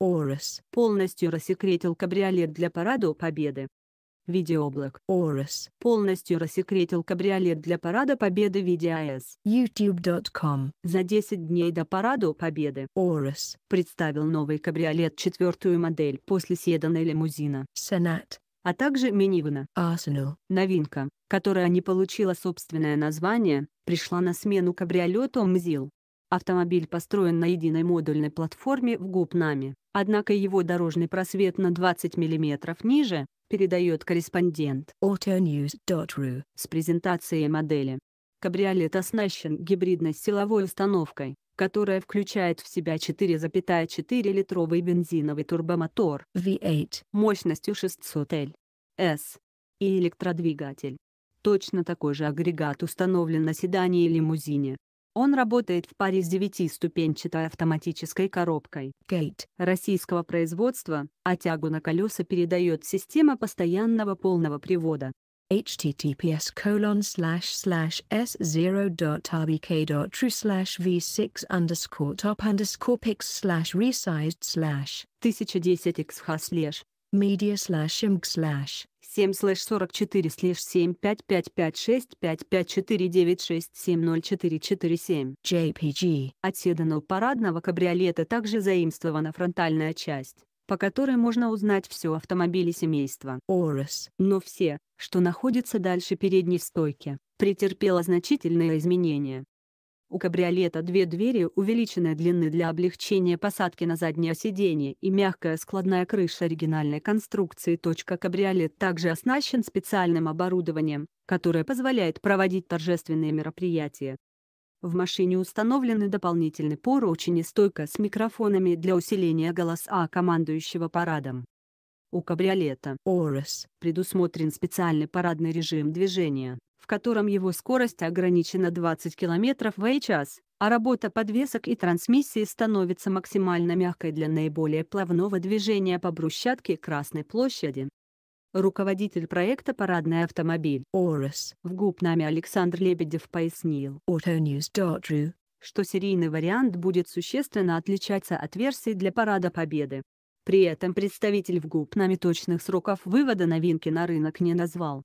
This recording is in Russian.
Орес полностью рассекретил кабриолет для Парада Победы. Видеоблог Орес полностью рассекретил кабриолет для Парада Победы в а YouTube.com За 10 дней до Параду Победы Орес представил новый кабриолет четвертую модель после седана и лимузина. Сенат а также минивана. Arsenal. Новинка, которая не получила собственное название, пришла на смену кабриолету Мзил. Автомобиль построен на единой модульной платформе в Гупнаме, однако его дорожный просвет на 20 мм ниже, передает корреспондент autonews.ru с презентацией модели. Кабриолет оснащен гибридной силовой установкой, которая включает в себя 4,4-литровый бензиновый турбомотор V8 мощностью 600 L.S. и электродвигатель. Точно такой же агрегат установлен на седане и лимузине, он работает в паре с девятиступенчатой автоматической коробкой Кейт российского производства, а тягу на колеса передает система постоянного полного привода https colon slash slash s0.rbk.true slash v6 underscore top underscore pix slash resized slash 1010 xh slash media slash img slash 7 слэш 44 слэш 7 5 5 5 6 5 5 4 9 6 7 0 4 4 7 JPG. От седана парадного кабриолета также заимствована фронтальная часть по которой можно узнать все автомобили семейства. Орес. Но все, что находится дальше передней стойки, претерпело значительные изменения. У кабриолета две двери увеличенной длины для облегчения посадки на заднее сиденье и мягкая складная крыша оригинальной конструкции. Кабриолет также оснащен специальным оборудованием, которое позволяет проводить торжественные мероприятия. В машине установлены дополнительный поручень и стойка с микрофонами для усиления голоса командующего парадом. У кабриолета Орес предусмотрен специальный парадный режим движения, в котором его скорость ограничена 20 км в час, а работа подвесок и трансмиссии становится максимально мягкой для наиболее плавного движения по брусчатке Красной площади. Руководитель проекта «Парадный автомобиль» Орес в губ Александр Лебедев пояснил, что серийный вариант будет существенно отличаться от версии для Парада Победы. При этом представитель в губ нами точных сроков вывода новинки на рынок не назвал.